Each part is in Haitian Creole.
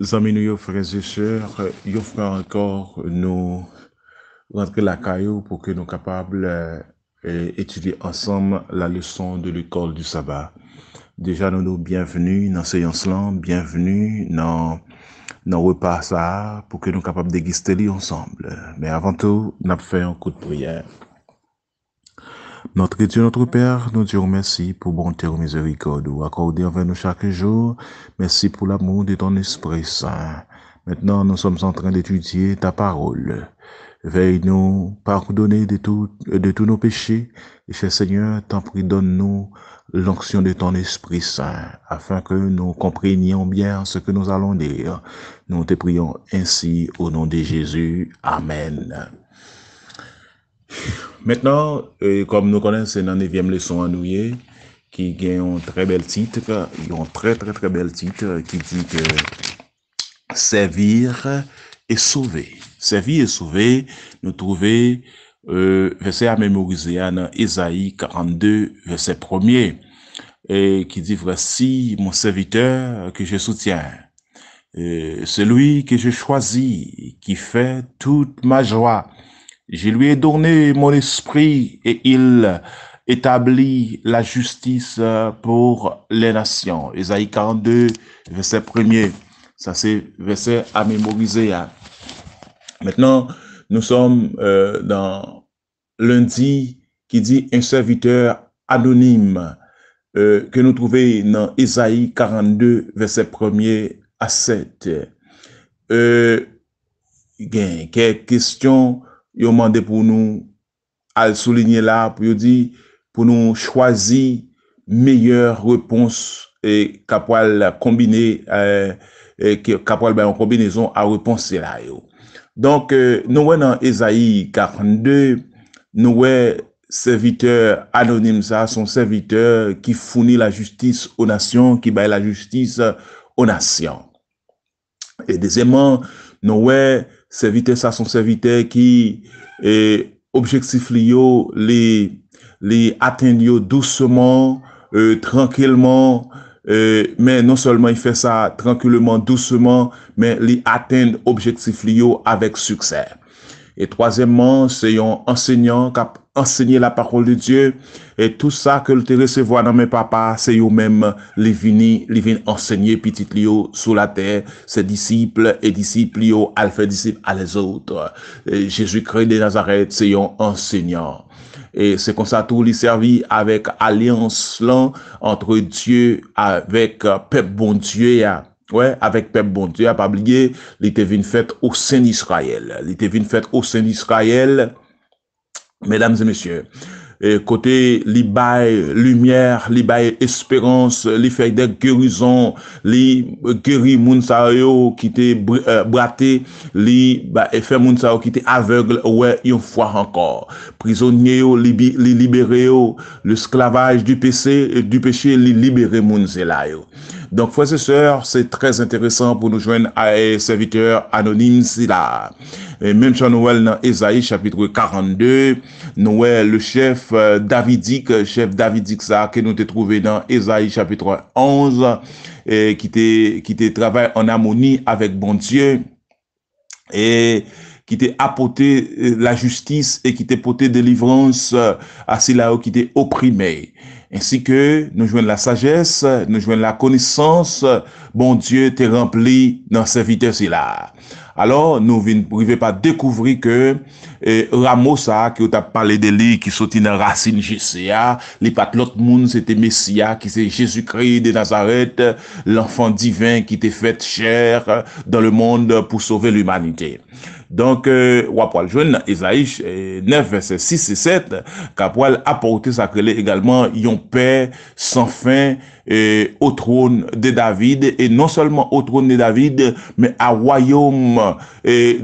Mes amis, frères et sœurs, nous allons encore rentrer à la caillou pour que nous capables euh, étudier ensemble la leçon de l'école du sabbat. Déjà, nous nous sommes bienvenus dans séance-là, bienvenus dans nos repas pour que nous puissions déguster les ensemble. Mais avant tout, nous faisons un coup de prière. Notre Dieu, notre Père, nous te merci pour bonté et miséricorde accordée envers nous chaque jour. Merci pour l'amour de ton Esprit Saint. Maintenant, nous sommes en train d'étudier ta parole. Veille-nous pardonner de, de tous nos péchés. Et cher Seigneur, t'en prie, donne-nous l'onction de ton Esprit Saint, afin que nous comprenions bien ce que nous allons dire. Nous te prions ainsi au nom de Jésus. Amen. Maintenant, euh, comme nous connaissons, dans la neuvième leçon à qui a un très bel titre, ils ont très très très bel titre euh, qui dit que servir et sauver. Servir et sauver, nous trouvons euh, verset à mémoriser hein, dans Isaïe 42, verset 1er, et qui dit Voici mon serviteur que je soutiens, euh, celui que je choisis, qui fait toute ma joie. Je lui ai donné mon esprit et il établit la justice euh, pour les nations. Ésaïe 42, verset 1er. Ça, c'est verset à mémoriser. Hein. Maintenant, nous sommes euh, dans lundi qui dit un serviteur anonyme euh, que nous trouvons dans Ésaïe 42, verset 1er à 7. Euh, question? yo mande pou nou al solinye la pou yo di pou nou chwazi meyye repons e kapwal kombine son e, e, a repons se la yo. Donk euh, nou wè nan Ezaïe 42, nou wè serviteur anonim sa, son serviteur ki founi la justis ou nasyon, ki bay la justis ou nasyon. E dezèman, nou wè... Se vitè sa son se vitè ki objektsif li yo li atèn yo dousseman, euh, trankeleman, euh, men non solman i fè sa trankeleman, dousseman, men li atèn objektsif li yo avèk suksè. Et troazèmman, se yon enseignant kap... enseigner la parole de Dieu. Et tout ça que le se voit dans mes papas, c'est eux-mêmes les vini, les vini enseigner petit Lio sur la terre, ses disciples et disciples Lio, à faire disciple à les autres. Jésus-Christ de Nazareth, c'est un enseignant. Et c'est comme ça tout lui servi avec alliance là, entre Dieu, avec euh, peuple bon Dieu, hein. Ouais, avec peuple bon Dieu, à pas oublier, il était une fête au sein d'Israël. Il était une fête au sein d'Israël. Mesdames et messieurs, kote li baye lumière, li baye espérance, li fèy de gérison, li géri mounsa yo ki te euh, brate, li fèy mounsa yo ki te aveugle, ouè yon fwa ankor. Prisonye yo, li libere yo, le sklavage du peche, li libere mounse la yo. Donc, frères et sœurs, c'est très intéressant pour nous joindre à un serviteur anonyme, c'est là. Et même Jean Noël dans Esaïe, chapitre 42, Noël, le chef euh, Davidique, chef Davidique, ça, que nous t'ai trouvé dans Esaïe, chapitre 11, et qui te, qui travaille en harmonie avec bon Dieu. Et, qui t'a apporté euh, la justice et qui t'a porté délivrance euh, à ceux qui t'ont opprimé. Asi ke nou jwen la sagesse, nou jwen la konisans, bon Diyo te rempli nan se vitez ila. Alors nou vi ne privi pa dekouvri ke Ramosa ki ou ta pale de li ki soti nan rasin jesea, li pat lot moun se te mesia ki se jesu kri de Nazaret, l'enfant divin ki te fet cher dan le moun pou sove l'umanite. Donk euh, wapwal joun, Ezaich euh, 9, verset 6 et 7, kapwal apote sakrele egalman yon pe san fin o euh, troun de David e non solman o troun de David, men a wayoum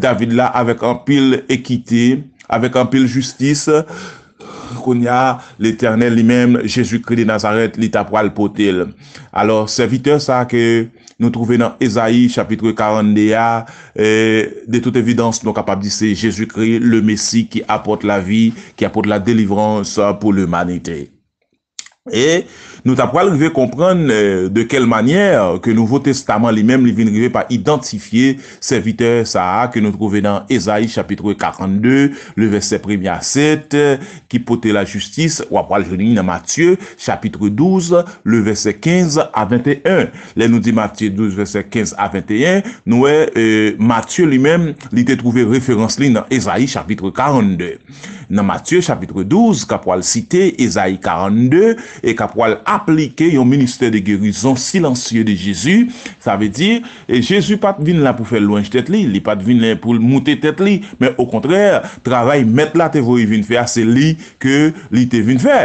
David la avek an pil ekite, avek an pil justis, koun ya l'Eternel li menm, Jezu kri de Nazaret, li tapwal potel. Alor, se vite sa ke... nous trouvons dans Ésaïe chapitre 42, euh, de toute évidence, nous sommes capables de dire Jésus-Christ, le Messie qui apporte la vie, qui apporte la délivrance pour l'humanité. Et nous tap pral rive comprendre euh, de quelle que que Nouveau Testament lui-même lui vient pas identifier identifier serviteur ça que nous trouvons dans Esaïe chapitre 42, le verset 1 à 7, euh, qui portait la justice ou pral jouni dans Matthieu chapitre 12, le verset 15 à 21. Là, nous dit Matthieu 12 verset 15 à 21, nous, euh, euh, Matthieu lui-même il était trouvé référence lui chapitre 42. Dans Matthieu chapitre 12, kap cité citer, Esaïe 42, et kap aplike yon minister de gerizon silansye de Jezu. Sa ve dire, eh, Jezu pat vin la pou fè louanj tèt li, li pat vin la pou moutè tèt li, men au kontrèr, travèl met la te vò yon vin fè, ah, se li ke li te vin fè.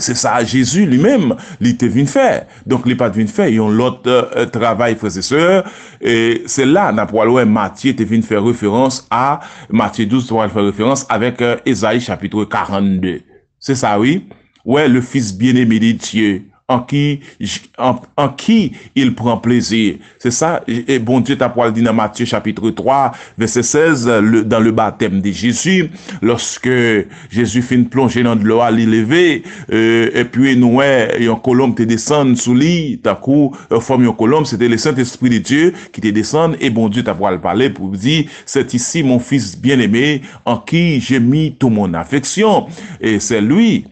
Se sa, Jezu li mèm, li te vin fè. Donk li pat vin fè, yon lot travèl fè se sè, se la, nan pou alò, Matye te vin fè referans a, Matye 12, te vin fè referans avèk Ezaï chapitre 42. Se sa, wè, Ouais, le Fils bien-aimé de Dieu, en qui, en, qui il prend plaisir. C'est ça, et, bon Dieu t'a dire dans Matthieu chapitre 3, verset 16, dans le baptême de Jésus, lorsque Jésus finit plonger dans de l'eau à l'élever, euh, et puis nous, et un colombe te descend sous l'île, d'un coup, euh, forme un colombe, c'était le Saint-Esprit de Dieu qui te descend, et bon Dieu t'a le parler pour dire, c'est ici mon fils bien-aimé, en qui j'ai mis toute mon affection, et c'est lui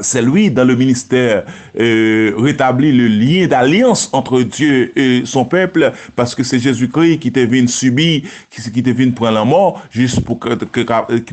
c'est lui, dans le ministère euh, rétablit le lien d'alliance entre Dieu et son peuple parce que c'est Jésus-Christ qui t'est venu subir, qui, qui t'est venu prendre la mort juste pour que, qui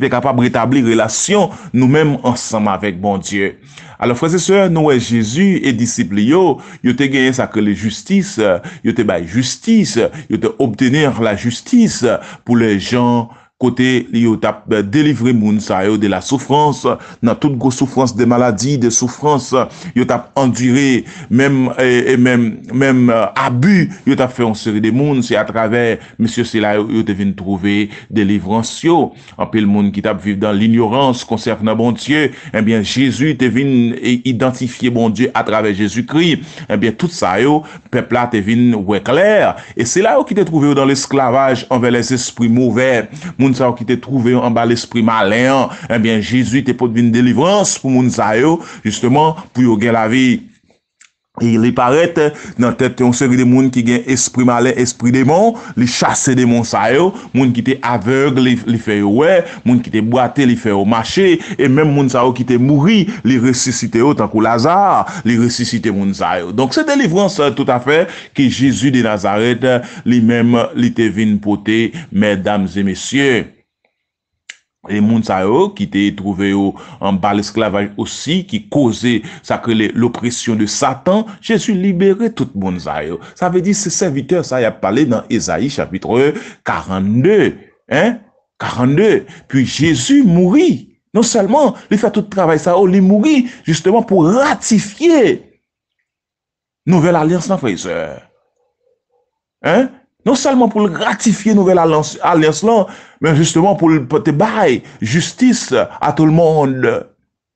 est capable de rétablir relation nous-mêmes ensemble avec bon Dieu. Alors, frères et sœurs, nous, Jésus et disciples, yo, yo te gagné ça que la justice, yo te justice, yo te obtenir la justice pour les gens kote li yo tap eh, delivre moun sa yo de la soufrans, nan tout gos soufrans de maladi, de soufrans yo tap endire, mem, e mem, mem abu, yo tap fè onseri de moun, si a travè, monsye, se la yo yo te vin trouve delivran syo, apèl moun ki tap viv dan l'ignorans konserf nan bon Diyo, enbyen, eh Jésus te vin eh, identifiye bon Diyo a travè Jésus-Kri, enbyen, tout sa yo pepla te vin wè klèr, e se la yo ki te trouve yo dan l'esklavaj anve les esprits mouvè, moun moun sa yo ki te trouve yon an ba l'esprit malean, enbyen eh jizwi te pot bin delivrans pou moun sa yo, justement, pou yo gen la viye. E li paret nan tèpte yon sèri de moun ki gen esprima lè espridèman, li chase de moun sa yo, moun ki te aveug li fè yo wè, moun ki te boate li fè yo mache, e mèm moun sa yo ki te mouri, li resisite yo takou lazar, li resisite moun sa yo. Donk se te livranse tout a fè ki Jésus de Nazareth li mèm li te vin pote, mèdames et messieurs. Et mounsayo, qui étaient trouvé en bas l'esclavage aussi, qui causait l'oppression de Satan, Jésus libérait tout moun Ça veut dire, ses serviteurs, ça y a parlé dans Esaïe chapitre 42, hein? 42. Puis Jésus mourit. Non seulement, il fait tout le travail ça, il mourit justement pour ratifier nouvelle alliance, frère et Hein? Non salman pou ratifiye nouvel alens lan, men justement pou te bay justice a tout le monde.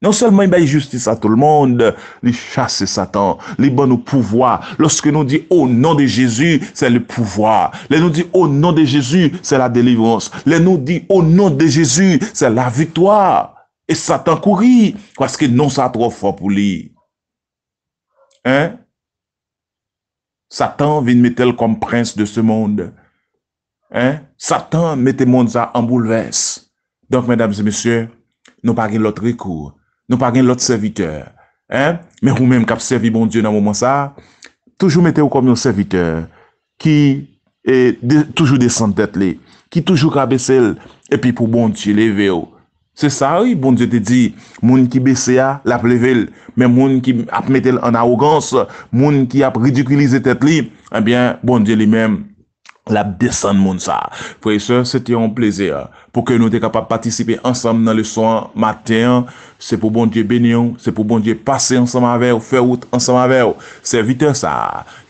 Non salman y bay justice a tout le monde, li chasse satan, li bon ou pouvoi. Lorske nou di, o oh, nou de Jezu, se le pouvoi. Le nou di, o oh, nou de Jezu, se la delivrance. Le nou di, o oh, nou de Jezu, se la vitoye. E satan kouri, kwa sken nou sa trof pou li. Hein? Satan vin metel kom prens de se mond. Satan metel mond za an bouleves. Donk, mèdames et mèsyè, nou pagin lot rekou. Nou pagin lot serviteur. Mè ou mèm kap servi bon Diyo nan mouman sa, toujou metel ou kom nou serviteur, ki toujou desan tet li, ki toujou kabe sel, epi pou bon ti leve ou. Se sa, bon, je te di, moun ki bese ya, la plevel, men moun ki ap metel an arogans, moun ki ap ridikulize tet li, enbyen, eh bon, je li menm. la desan moun sa. Preseur, seti an plezir, pou ke nou de kapap patisipe ansam nan le soan, maten, se pou bon diye benyon, se pou bon diye pase ansam avè, ou feyout ansam avè, ou se vite sa,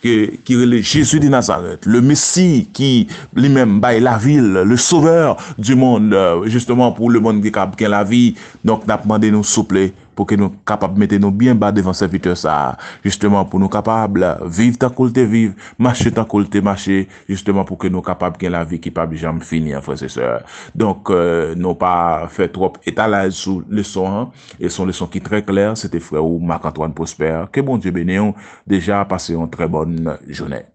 ki jesu di Nazaret, le mesi, ki li men baye la vil, le soveur di moun, euh, justement pou le moun ki kapke la vi, nok nap mande nou souple. pou ke nou kapab mette nou byen ba devan se vitos sa. Justeman pou nou kapab, vive tan kou lte vive, mache tan kou lte mache, justement pou ke nou kapab gen la vi ki pa bijam fini, fran se se. Donk nou pa fe trop etalaj sou leson, et son leson ki trey kler, se te fre ou mak Antoine Prosper, ke bon dibe ne yon deja pase yon trey bon jounen.